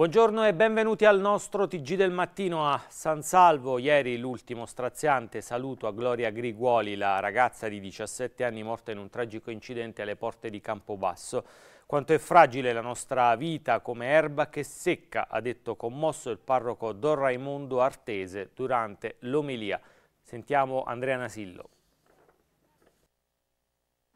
Buongiorno e benvenuti al nostro TG del mattino a San Salvo. Ieri l'ultimo straziante saluto a Gloria Griguoli, la ragazza di 17 anni morta in un tragico incidente alle porte di Campobasso. Quanto è fragile la nostra vita come erba che secca, ha detto commosso il parroco Don Raimondo Artese durante l'omelia. Sentiamo Andrea Nasillo.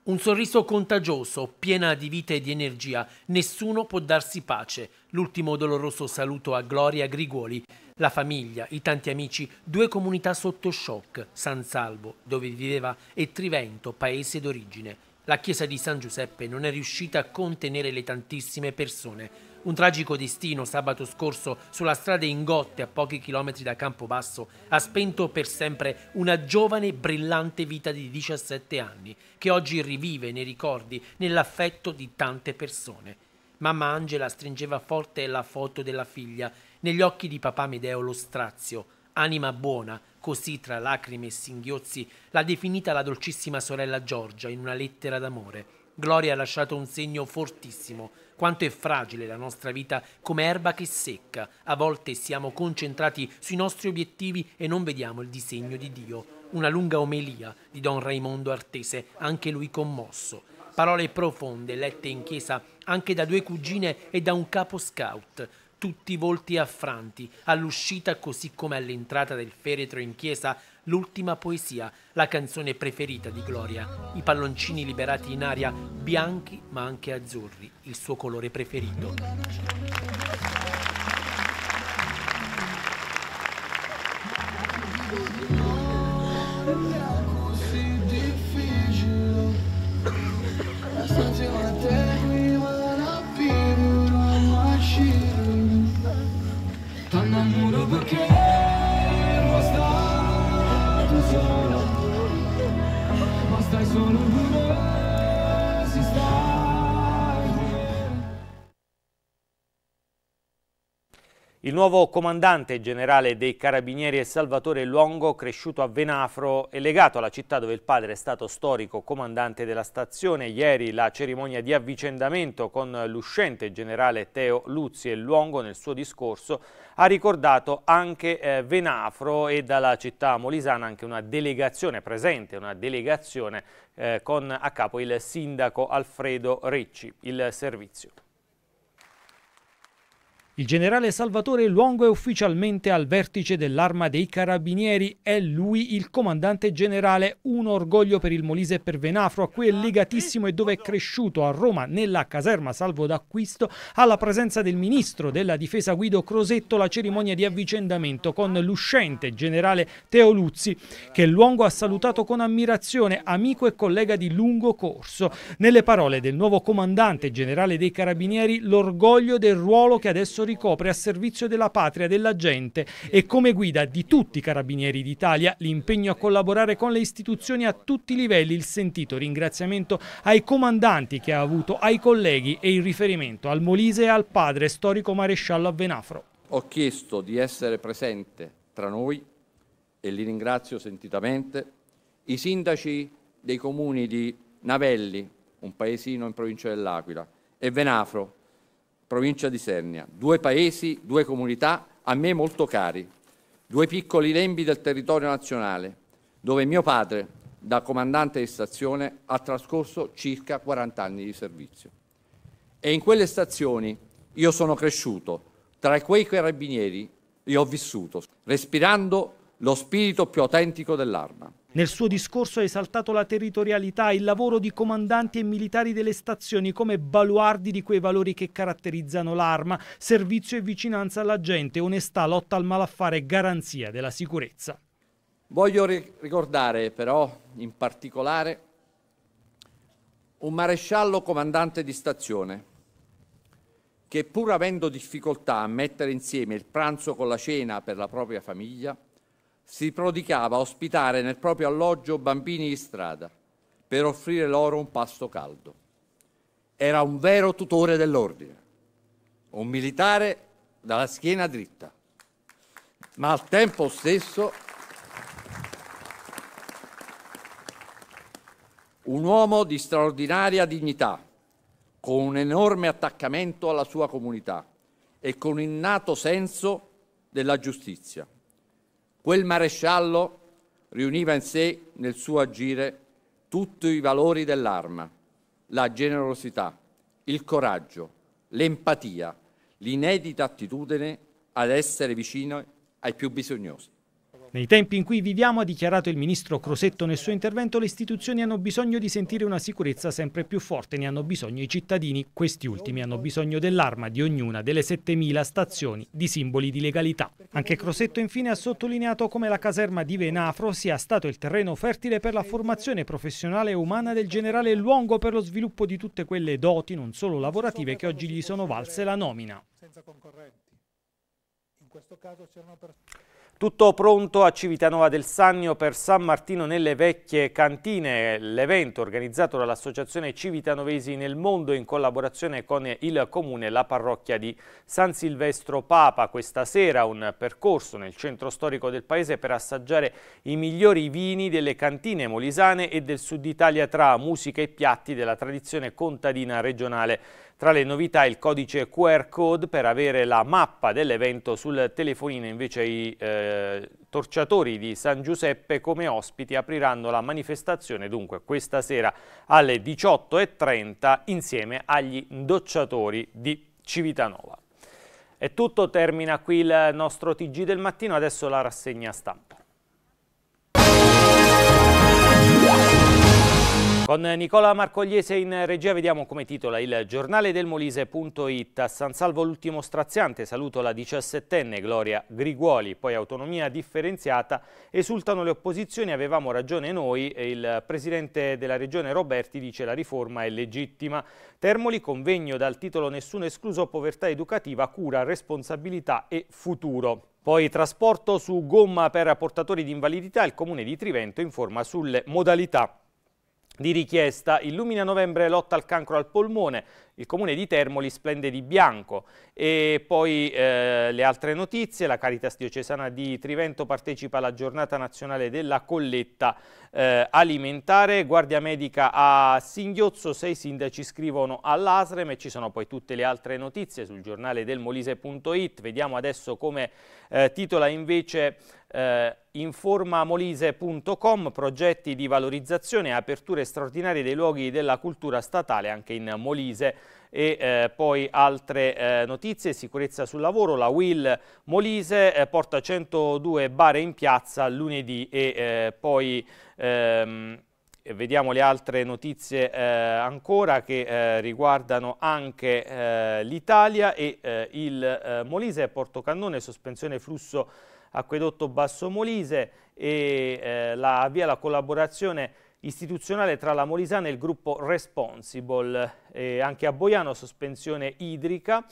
Un sorriso contagioso, piena di vita e di energia. Nessuno può darsi pace. L'ultimo doloroso saluto a Gloria Griguoli. La famiglia, i tanti amici, due comunità sotto shock. San Salvo, dove viveva, e Trivento, paese d'origine. La chiesa di San Giuseppe non è riuscita a contenere le tantissime persone. Un tragico destino sabato scorso sulla strada Ingotte a pochi chilometri da Campobasso ha spento per sempre una giovane brillante vita di 17 anni che oggi rivive nei ricordi, nell'affetto di tante persone. Mamma Angela stringeva forte la foto della figlia, negli occhi di papà Medeo lo strazio, anima buona, così tra lacrime e singhiozzi l'ha definita la dolcissima sorella Giorgia in una lettera d'amore. Gloria ha lasciato un segno fortissimo. Quanto è fragile la nostra vita come erba che secca. A volte siamo concentrati sui nostri obiettivi e non vediamo il disegno di Dio. Una lunga omelia di Don Raimondo Artese, anche lui commosso. Parole profonde lette in chiesa anche da due cugine e da un capo scout tutti i volti affranti, all'uscita così come all'entrata del feretro in chiesa, l'ultima poesia, la canzone preferita di Gloria, i palloncini liberati in aria, bianchi ma anche azzurri, il suo colore preferito. solo juro Il nuovo comandante generale dei Carabinieri è Salvatore Luongo, cresciuto a Venafro e legato alla città dove il padre è stato storico comandante della stazione. Ieri la cerimonia di avvicendamento con l'uscente generale Teo Luzzi e Longo nel suo discorso ha ricordato anche eh, Venafro e dalla città molisana anche una delegazione presente, una delegazione eh, con a capo il sindaco Alfredo Ricci. Il servizio. Il generale Salvatore Luongo è ufficialmente al vertice dell'arma dei carabinieri, è lui il comandante generale, un orgoglio per il Molise e per Venafro, a cui è legatissimo e dove è cresciuto a Roma nella caserma Salvo d'Acquisto, alla presenza del ministro della difesa Guido Crosetto la cerimonia di avvicendamento con l'uscente generale Teo Luzzi, che Luongo ha salutato con ammirazione, amico e collega di lungo corso. Nelle parole del nuovo comandante generale dei carabinieri, l'orgoglio del ruolo che adesso ricopre a servizio della patria, della gente e come guida di tutti i carabinieri d'Italia l'impegno a collaborare con le istituzioni a tutti i livelli, il sentito ringraziamento ai comandanti che ha avuto, ai colleghi e il riferimento al Molise e al padre storico maresciallo a Venafro. Ho chiesto di essere presente tra noi e li ringrazio sentitamente i sindaci dei comuni di Navelli, un paesino in provincia dell'Aquila, e Venafro, provincia di Sernia, due paesi, due comunità a me molto cari, due piccoli lembi del territorio nazionale, dove mio padre, da comandante di stazione, ha trascorso circa 40 anni di servizio. E in quelle stazioni io sono cresciuto, tra quei carabinieri io ho vissuto, respirando lo spirito più autentico dell'arma. Nel suo discorso ha esaltato la territorialità, il lavoro di comandanti e militari delle stazioni come baluardi di quei valori che caratterizzano l'arma, servizio e vicinanza alla gente, onestà, lotta al malaffare e garanzia della sicurezza. Voglio ricordare però in particolare un maresciallo comandante di stazione che pur avendo difficoltà a mettere insieme il pranzo con la cena per la propria famiglia, si prodicava a ospitare nel proprio alloggio bambini di strada per offrire loro un pasto caldo. Era un vero tutore dell'ordine, un militare dalla schiena dritta, ma al tempo stesso un uomo di straordinaria dignità, con un enorme attaccamento alla sua comunità e con un innato senso della giustizia. Quel maresciallo riuniva in sé, nel suo agire, tutti i valori dell'arma, la generosità, il coraggio, l'empatia, l'inedita attitudine ad essere vicino ai più bisognosi. Nei tempi in cui viviamo, ha dichiarato il ministro Crosetto nel suo intervento, le istituzioni hanno bisogno di sentire una sicurezza sempre più forte, ne hanno bisogno i cittadini. Questi ultimi hanno bisogno dell'arma di ognuna delle 7.000 stazioni di simboli di legalità. Anche Crosetto infine ha sottolineato come la caserma di Venafro sia stato il terreno fertile per la formazione professionale e umana del generale Luongo per lo sviluppo di tutte quelle doti, non solo lavorative, che oggi gli sono valse la nomina. Senza concorrenti. In questo caso c'erano persone... Tutto pronto a Civitanova del Sannio per San Martino nelle vecchie cantine, l'evento organizzato dall'Associazione Civitanovesi nel Mondo in collaborazione con il Comune e la parrocchia di San Silvestro Papa. Questa sera un percorso nel centro storico del paese per assaggiare i migliori vini delle cantine molisane e del sud Italia tra musica e piatti della tradizione contadina regionale. Tra le novità il codice QR code per avere la mappa dell'evento sul telefonino invece i eh, eh, torciatori di San Giuseppe come ospiti apriranno la manifestazione dunque questa sera alle 18.30 insieme agli docciatori di Civitanova. È tutto, termina qui il nostro TG del mattino, adesso la rassegna stampa. Con Nicola Marcogliese in regia vediamo come titola il giornale del Molise.it. A San Salvo l'ultimo straziante, saluto la 17enne Gloria Griguoli, poi autonomia differenziata, esultano le opposizioni, avevamo ragione noi il presidente della regione Roberti dice la riforma è legittima. Termoli convegno dal titolo Nessuno escluso, povertà educativa, cura, responsabilità e futuro. Poi trasporto su gomma per portatori di invalidità, il comune di Trivento informa sulle modalità di richiesta. Illumina novembre lotta al cancro al polmone, il comune di Termoli splende di bianco. E poi eh, le altre notizie, la Caritas diocesana di Trivento partecipa alla giornata nazionale della colletta eh, alimentare, Guardia Medica a Singhiozzo, sei sindaci scrivono all'ASREM e ci sono poi tutte le altre notizie sul giornale del Molise.it, vediamo adesso come eh, titola invece eh, informamolise.com progetti di valorizzazione e aperture straordinarie dei luoghi della cultura statale anche in Molise e eh, poi altre eh, notizie, sicurezza sul lavoro, la Will Molise eh, porta 102 bare in piazza lunedì e eh, poi ehm, vediamo le altre notizie eh, ancora che eh, riguardano anche l'Italia e il Molise, Porto Cannone, sospensione flusso acquedotto Basso Molise e la, via la collaborazione istituzionale tra la Molisana e il gruppo Responsible, eh, anche a Boiano sospensione idrica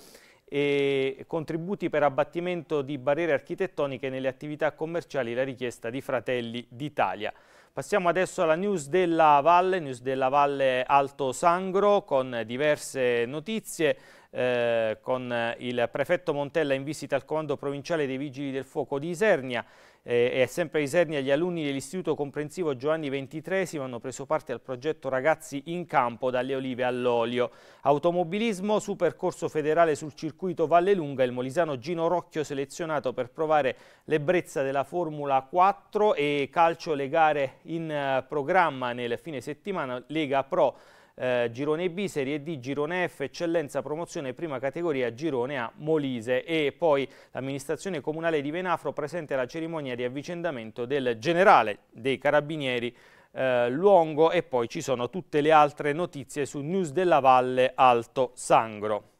e contributi per abbattimento di barriere architettoniche nelle attività commerciali, la richiesta di Fratelli d'Italia. Passiamo adesso alla news della Valle, news della Valle Alto Sangro con diverse notizie. Eh, con il prefetto Montella in visita al comando provinciale dei Vigili del Fuoco di Isernia eh, e sempre a Isernia gli alunni dell'Istituto Comprensivo Giovanni XXIII hanno preso parte al progetto Ragazzi in Campo dalle olive all'olio. Automobilismo su percorso federale sul circuito Valle Lunga, il molisano Gino Rocchio selezionato per provare l'ebbrezza della Formula 4 e calcio le gare in eh, programma nel fine settimana Lega Pro eh, girone B, Serie D, girone F, eccellenza, promozione, prima categoria, girone A, Molise e poi l'amministrazione comunale di Venafro presente alla cerimonia di avvicendamento del generale dei carabinieri eh, Luongo e poi ci sono tutte le altre notizie su News della Valle Alto Sangro.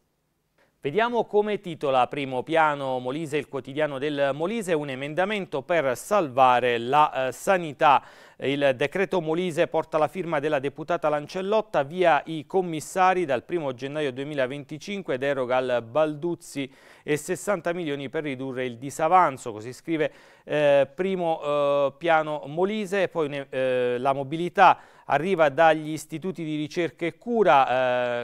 Vediamo come titola primo piano Molise, il quotidiano del Molise, un emendamento per salvare la eh, sanità. Il decreto Molise porta la firma della deputata Lancellotta via i commissari dal 1 gennaio 2025 deroga al Balduzzi e 60 milioni per ridurre il disavanzo, così scrive eh, primo eh, piano Molise, poi eh, la mobilità arriva dagli istituti di ricerca e cura,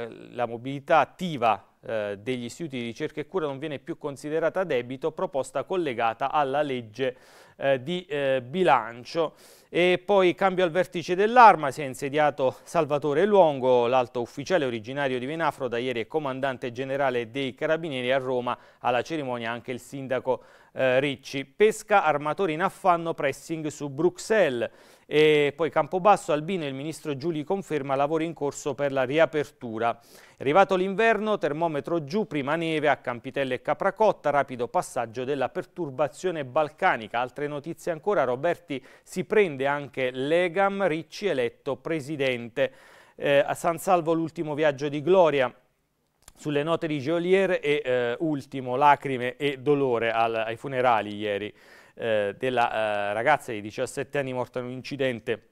eh, la mobilità attiva eh, degli istituti di ricerca e cura non viene più considerata debito, proposta collegata alla legge eh, di eh, bilancio. E poi cambio al vertice dell'Arma, si è insediato Salvatore Luongo, l'alto ufficiale originario di Venafro, da ieri è comandante generale dei Carabinieri a Roma, alla cerimonia anche il sindaco eh, Ricci. Pesca, armatori in affanno, pressing su Bruxelles. E poi Campobasso, Albino e il ministro Giuli conferma lavori in corso per la riapertura. Arrivato l'inverno, termometro giù, prima neve a Campitelle e Capracotta, rapido passaggio della perturbazione balcanica. Altre notizie ancora, Roberti si prende anche Legam, Ricci eletto presidente. Eh, a San Salvo l'ultimo viaggio di Gloria, sulle note di Geolier e eh, ultimo lacrime e dolore al, ai funerali ieri eh, della eh, ragazza di 17 anni morta in un incidente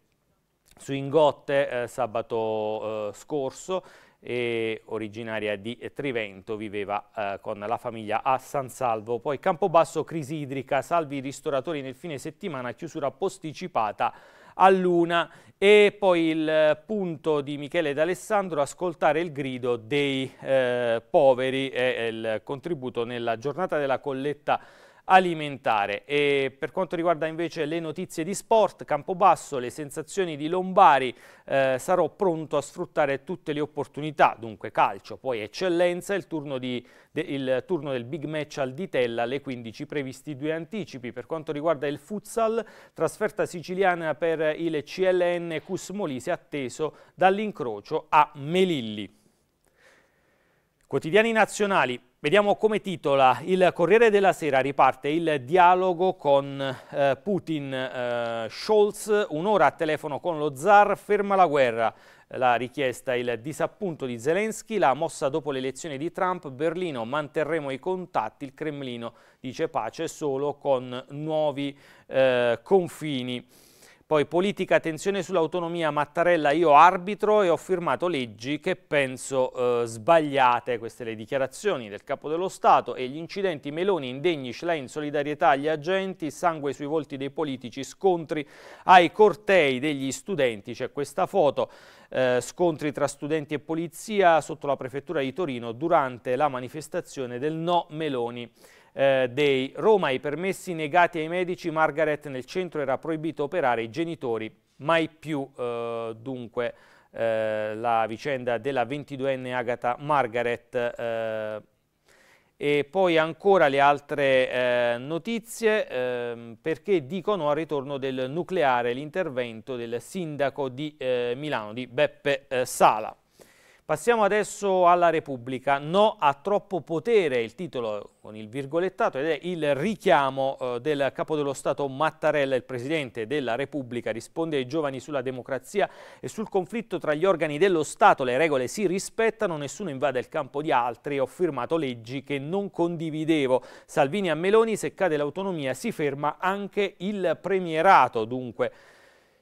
su Ingotte eh, sabato eh, scorso e originaria di Trivento, viveva eh, con la famiglia a San Salvo. Poi Campobasso, crisi idrica, salvi i ristoratori nel fine settimana, chiusura posticipata a Luna. e poi il punto di Michele D'Alessandro, ascoltare il grido dei eh, poveri è il contributo nella giornata della colletta alimentare. E per quanto riguarda invece le notizie di sport, Campobasso, le sensazioni di Lombari, eh, sarò pronto a sfruttare tutte le opportunità, dunque calcio, poi eccellenza, il turno, di, de, il turno del big match al Ditella alle 15, previsti due anticipi. Per quanto riguarda il futsal, trasferta siciliana per il CLN Cus Molise atteso dall'incrocio a Melilli. Quotidiani nazionali, Vediamo come titola il Corriere della Sera, riparte il dialogo con eh, Putin, eh, Scholz, un'ora a telefono con lo zar, ferma la guerra, la richiesta, il disappunto di Zelensky, la mossa dopo l'elezione di Trump, Berlino, manterremo i contatti, il Cremlino dice pace solo con nuovi eh, confini. Poi politica, tensione sull'autonomia, Mattarella, io arbitro e ho firmato leggi che penso eh, sbagliate, queste le dichiarazioni del capo dello Stato e gli incidenti Meloni, indegni, Schlein, solidarietà agli agenti, sangue sui volti dei politici, scontri ai cortei degli studenti, c'è questa foto, eh, scontri tra studenti e polizia sotto la prefettura di Torino durante la manifestazione del no Meloni eh, Day. Roma, i permessi negati ai medici, Margaret nel centro era proibito operare i genitori, mai più eh, dunque eh, la vicenda della 22enne Agatha Margaret. Eh. E poi ancora le altre eh, notizie, eh, perché dicono al ritorno del nucleare l'intervento del sindaco di eh, Milano, di Beppe eh, Sala. Passiamo adesso alla Repubblica. No a troppo potere, il titolo con il virgolettato, ed è il richiamo eh, del capo dello Stato Mattarella, il Presidente della Repubblica, risponde ai giovani sulla democrazia e sul conflitto tra gli organi dello Stato. Le regole si rispettano, nessuno invade il campo di altri, ho firmato leggi che non condividevo. Salvini a Meloni, se cade l'autonomia si ferma anche il premierato, dunque.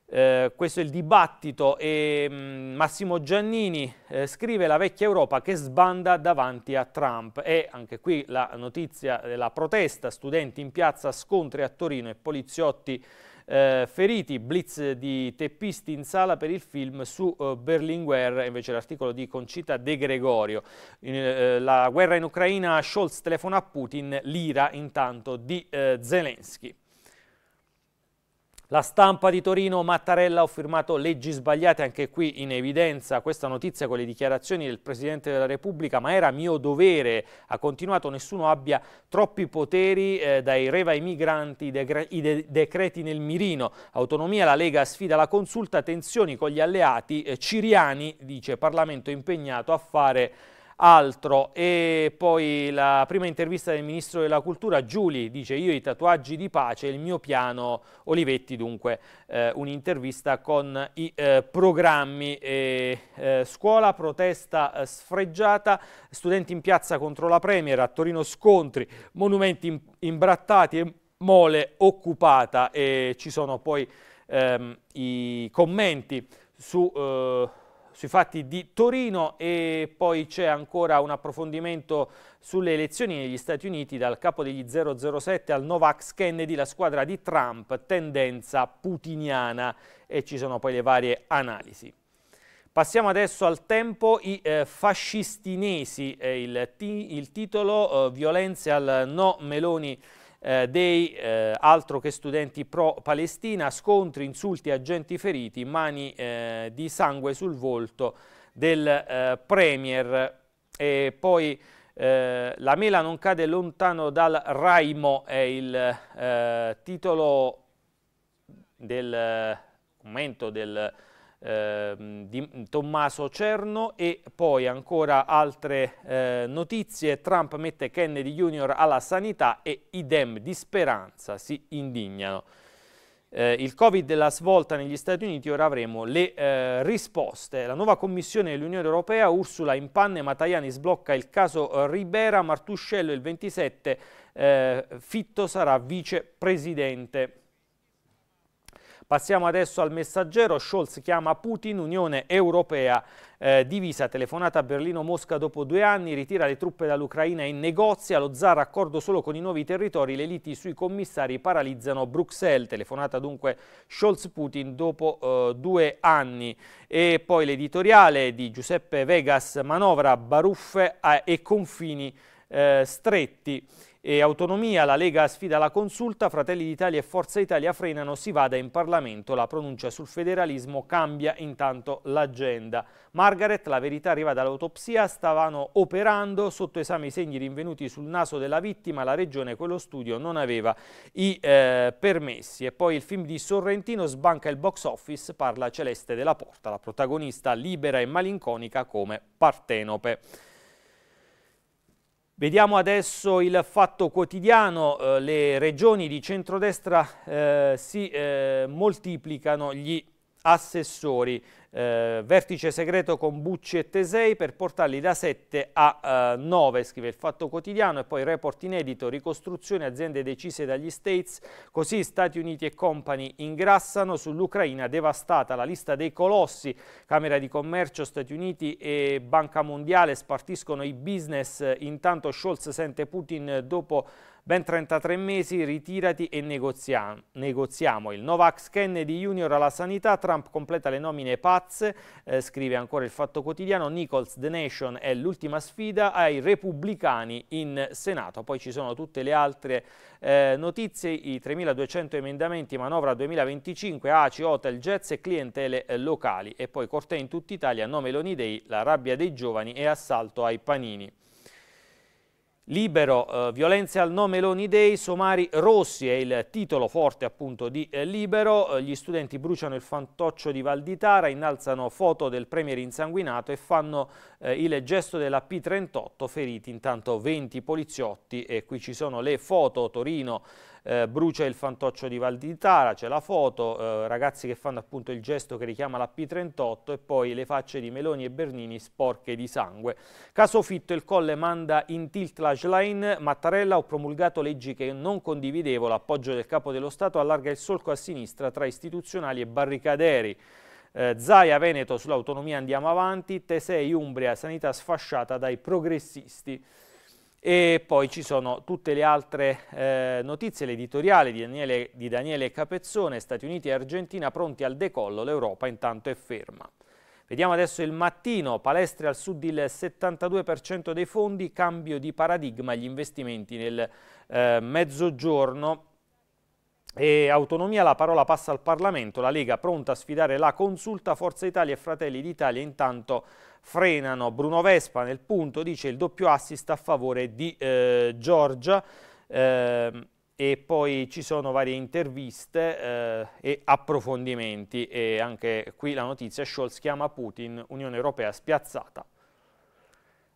Eh, questo è il dibattito e mh, mm, Massimo Giannini eh, scrive la vecchia Europa che sbanda davanti a Trump e anche qui la notizia della protesta, studenti in piazza, scontri a Torino e poliziotti eh, feriti, blitz di teppisti in sala per il film su eh, Berlinguer, invece l'articolo di Concita De Gregorio. In, eh, la guerra in Ucraina, Scholz telefona a Putin, l'ira intanto di eh, Zelensky. La stampa di Torino, Mattarella ho firmato leggi sbagliate, anche qui in evidenza questa notizia con le dichiarazioni del Presidente della Repubblica, ma era mio dovere, ha continuato, nessuno abbia troppi poteri eh, dai reva ai migranti, i, i de decreti nel mirino, autonomia, la Lega sfida la consulta, tensioni con gli alleati, eh, Ciriani dice Parlamento impegnato a fare altro. E poi la prima intervista del Ministro della Cultura, Giuli, dice io i tatuaggi di pace, il mio piano Olivetti, dunque eh, un'intervista con i eh, programmi. E, eh, scuola, protesta eh, sfregiata, studenti in piazza contro la Premier, a Torino scontri, monumenti imbrattati e mole occupata e ci sono poi ehm, i commenti su... Eh, sui fatti di Torino e poi c'è ancora un approfondimento sulle elezioni negli Stati Uniti dal capo degli 007 al Novax Kennedy, la squadra di Trump, tendenza putiniana e ci sono poi le varie analisi. Passiamo adesso al tempo, i eh, fascistinesi, eh, il, il, titolo, eh, violenze al no Meloni eh, dei eh, altro che studenti pro Palestina, scontri, insulti, agenti feriti, mani eh, di sangue sul volto del eh, Premier e poi eh, la mela non cade lontano dal Raimo è il eh, titolo del commento del eh, di Tommaso Cerno e poi ancora altre eh, notizie, Trump mette Kennedy Jr. alla sanità e i Dem di speranza si indignano. Eh, il Covid della svolta negli Stati Uniti, ora avremo le eh, risposte. La nuova commissione dell'Unione Europea, Ursula impanne, Matajani sblocca il caso eh, Ribera, Martuscello il 27, eh, Fitto sarà vicepresidente. Passiamo adesso al messaggero, Scholz chiama Putin Unione Europea eh, divisa, telefonata a Berlino-Mosca dopo due anni, ritira le truppe dall'Ucraina e negozia, lo zar accordo solo con i nuovi territori, le liti sui commissari paralizzano Bruxelles, telefonata dunque Scholz-Putin dopo eh, due anni. E poi l'editoriale di Giuseppe Vegas, manovra, baruffe eh, e confini eh, stretti e autonomia, la Lega sfida la consulta, Fratelli d'Italia e Forza Italia frenano, si vada in Parlamento, la pronuncia sul federalismo cambia intanto l'agenda. Margaret, la verità arriva dall'autopsia, stavano operando, sotto esame i segni rinvenuti sul naso della vittima, la regione quello studio non aveva i eh, permessi. E poi il film di Sorrentino sbanca il box office, parla Celeste della Porta, la protagonista libera e malinconica come Partenope. Vediamo adesso il fatto quotidiano, eh, le regioni di centrodestra eh, si eh, moltiplicano gli assessori eh, vertice segreto con Bucci e Tesei per portarli da 7 a eh, 9, scrive il Fatto Quotidiano, e poi report inedito, ricostruzione, aziende decise dagli States, così Stati Uniti e Company ingrassano sull'Ucraina devastata, la lista dei colossi, Camera di Commercio, Stati Uniti e Banca Mondiale spartiscono i business, intanto Scholz sente Putin dopo ben 33 mesi, ritirati e negoziamo. negoziamo. Il Novax Kennedy Junior alla sanità, Trump completa le nomine pat pazze, eh, scrive ancora il Fatto Quotidiano, Nichols The Nation è l'ultima sfida ai repubblicani in Senato, poi ci sono tutte le altre eh, notizie, i 3.200 emendamenti, manovra 2025, ACI, hotel, jets e clientele eh, locali e poi Cortè in tutta Italia, no Meloni Day, la rabbia dei giovani e assalto ai panini. Libero, eh, violenze al nome Meloni Day, somari rossi è il titolo forte appunto di eh, Libero, eh, gli studenti bruciano il fantoccio di Val di Tara, innalzano foto del premier insanguinato e fanno eh, il gesto della P38, feriti intanto 20 poliziotti e qui ci sono le foto Torino eh, brucia il fantoccio di Val di Tara, c'è la foto, eh, ragazzi che fanno appunto il gesto che richiama la P38 e poi le facce di Meloni e Bernini sporche di sangue. Caso Fitto, il Colle manda in tilt la Schlein, Mattarella ho promulgato leggi che non condividevo, l'appoggio del Capo dello Stato allarga il solco a sinistra tra istituzionali e barricaderi. Eh, Zaia Veneto sull'autonomia andiamo avanti, Tesei Umbria sanità sfasciata dai progressisti. E poi ci sono tutte le altre eh, notizie, l'editoriale di Daniele, di Daniele Capezzone, Stati Uniti e Argentina pronti al decollo, l'Europa intanto è ferma. Vediamo adesso il mattino, palestre al sud il 72% dei fondi, cambio di paradigma, gli investimenti nel eh, mezzogiorno e autonomia, la parola passa al Parlamento, la Lega pronta a sfidare la consulta, Forza Italia e Fratelli d'Italia intanto frenano. Bruno Vespa nel punto dice il doppio assist a favore di eh, Giorgia eh, e poi ci sono varie interviste eh, e approfondimenti e anche qui la notizia Scholz chiama Putin, Unione Europea spiazzata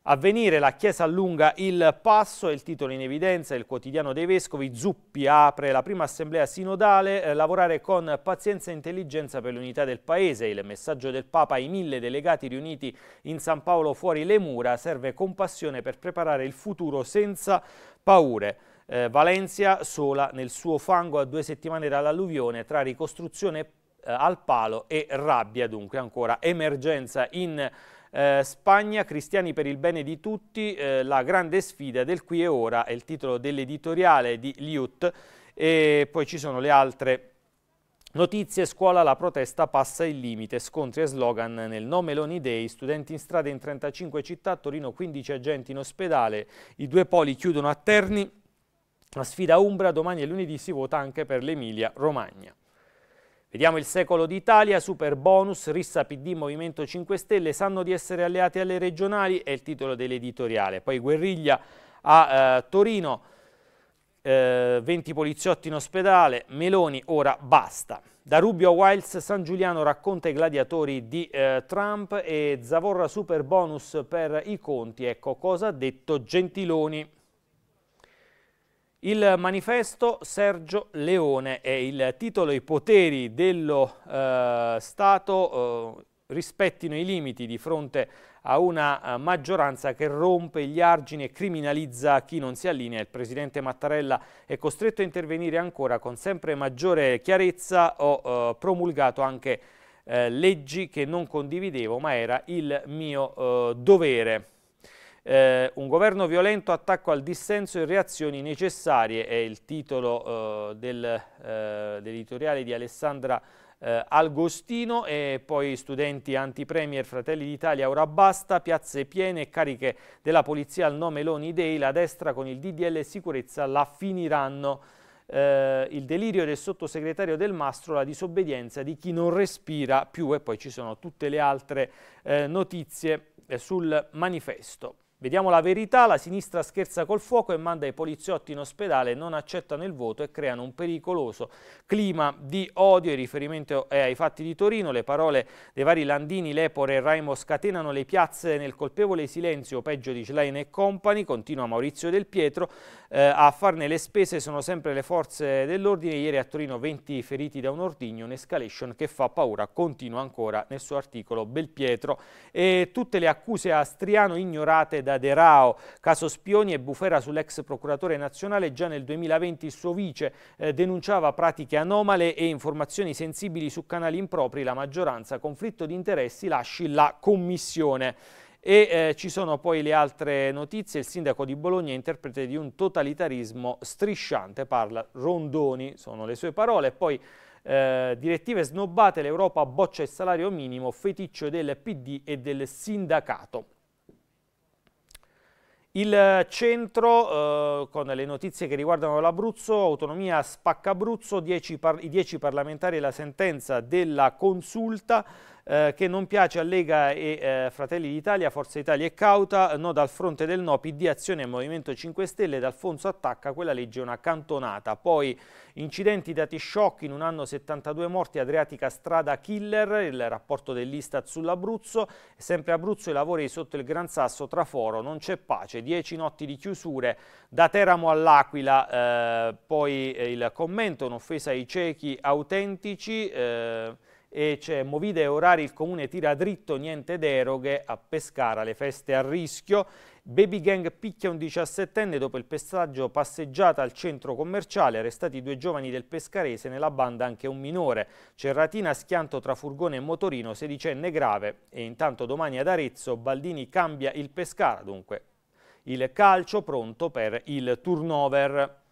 Avvenire la Chiesa allunga il passo, è il titolo in evidenza, il quotidiano dei Vescovi, Zuppi apre la prima assemblea sinodale, eh, lavorare con pazienza e intelligenza per l'unità del Paese, il messaggio del Papa ai mille delegati riuniti in San Paolo fuori le mura serve compassione per preparare il futuro senza paure. Eh, Valencia sola nel suo fango a due settimane dall'alluvione tra ricostruzione eh, al palo e rabbia dunque ancora emergenza in eh, Spagna, Cristiani per il bene di tutti, eh, la grande sfida del qui e ora è il titolo dell'editoriale di Liut e poi ci sono le altre Notizie, scuola, la protesta passa il limite, scontri e slogan nel No Meloni Day, studenti in strada in 35 città, Torino 15 agenti in ospedale, i due poli chiudono a Terni, la sfida Umbra, domani e lunedì si vota anche per l'Emilia Romagna. Vediamo il secolo d'Italia, super bonus, rissa PD, Movimento 5 Stelle, sanno di essere alleati alle regionali, è il titolo dell'editoriale. Poi guerriglia a eh, Torino, eh, 20 poliziotti in ospedale, Meloni ora basta. Da Rubio Wiles, San Giuliano racconta i gladiatori di eh, Trump e Zavorra super bonus per i conti, ecco cosa ha detto Gentiloni. Il manifesto Sergio Leone è il titolo I poteri dello eh, Stato eh, rispettino i limiti di fronte a una eh, maggioranza che rompe gli argini e criminalizza chi non si allinea. Il presidente Mattarella è costretto a intervenire ancora con sempre maggiore chiarezza. Ho eh, promulgato anche eh, leggi che non condividevo ma era il mio dovere. Eh, un governo violento, attacco al dissenso e reazioni necessarie è il titolo eh, del, eh, dell'editoriale di Alessandra eh, Algostino e poi studenti anti-premier Fratelli d'Italia, ora basta, piazze piene e cariche della polizia al nome Loni Day, la destra con il DDL sicurezza la finiranno. Eh, il delirio del sottosegretario Del Mastro, la disobbedienza di chi non respira più e poi ci sono tutte le altre eh, notizie sul manifesto. Vediamo la verità, la sinistra scherza col fuoco e manda i poliziotti in ospedale, non accettano il voto e creano un pericoloso clima di odio. Il riferimento è ai fatti di Torino, le parole dei vari Landini, Lepore e Raimo scatenano le piazze nel colpevole silenzio, peggio di Schlein e Company, continua Maurizio Del Pietro, eh, a farne le spese sono sempre le forze dell'ordine, ieri a Torino 20 feriti da un ordigno, un'escalation che fa paura, continua ancora nel suo articolo Belpietro. E tutte le accuse a Striano ignorate da De Rao, caso Spioni e bufera sull'ex procuratore nazionale, già nel 2020 il suo vice eh, denunciava pratiche anomale e informazioni sensibili su canali impropri, la maggioranza, conflitto di interessi, lasci la commissione. E eh, ci sono poi le altre notizie, il sindaco di Bologna interprete di un totalitarismo strisciante, parla Rondoni, sono le sue parole, poi eh, direttive snobbate, l'Europa boccia il salario minimo, feticcio del PD e del sindacato. Il centro, eh, con le notizie che riguardano l'Abruzzo, autonomia spacca Abruzzo, 10 par i 10 parlamentari e la sentenza della consulta, eh, che non piace a Lega e eh, Fratelli d'Italia, Forza Italia è cauta, no dal fronte del no, PD Azione e Movimento 5 Stelle, D'Alfonso attacca, quella legge è una cantonata. Poi incidenti dati shock, in un anno 72 morti, Adriatica strada killer, il rapporto dell'Istat sull'Abruzzo, sempre Abruzzo i lavori sotto il Gran Sasso Traforo, non c'è pace, 10 notti di chiusure, da Teramo all'Aquila, eh, poi eh, il commento, un'offesa ai ciechi autentici, eh, e c'è Movide Orari, il comune tira dritto, niente deroghe, a Pescara le feste a rischio, Baby Gang picchia un 17enne dopo il passaggio passeggiata al centro commerciale, arrestati due giovani del Pescarese, nella banda anche un minore, Cerratina schianto tra furgone e motorino, sedicenne grave e intanto domani ad Arezzo Baldini cambia il Pescara, dunque il calcio pronto per il turnover.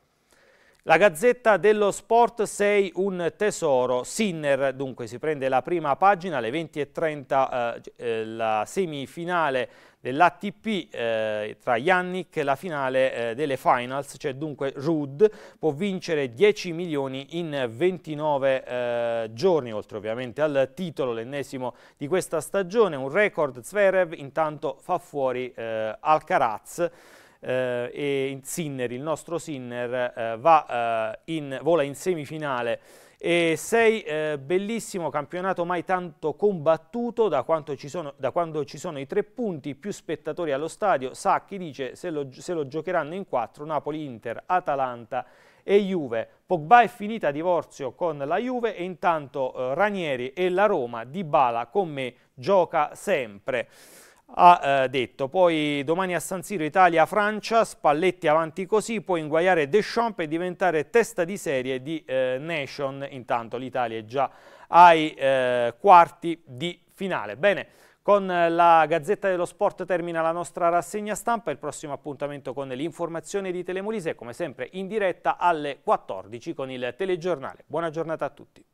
La Gazzetta dello Sport 6 un tesoro, Sinner dunque si prende la prima pagina alle 20.30 eh, eh, la semifinale dell'ATP eh, tra Yannick e la finale eh, delle finals, cioè dunque Rudd, può vincere 10 milioni in 29 eh, giorni, oltre ovviamente al titolo, l'ennesimo di questa stagione, un record Zverev intanto fa fuori eh, Alcaraz eh, e Sinner, il nostro Sinner, eh, va, eh, in, vola in semifinale e sei eh, bellissimo campionato mai tanto combattuto da, sono, da, quando ci sono i tre punti, più spettatori allo stadio, Sacchi dice se lo, se lo giocheranno in quattro, Napoli, Inter, Atalanta e Juve. Pogba è finita a divorzio con la Juve e intanto eh, Ranieri e la Roma, Dybala con me gioca sempre ha eh, detto. Poi domani a San Siro Italia-Francia, Spalletti avanti così, può inguaiare Deschamps e diventare testa di serie di eh, Nation. Intanto l'Italia è già ai eh, quarti di finale. Bene. Con la Gazzetta dello Sport termina la nostra rassegna stampa, il prossimo appuntamento con l'informazione di Telemolise come sempre in diretta alle 14 con il telegiornale. Buona giornata a tutti.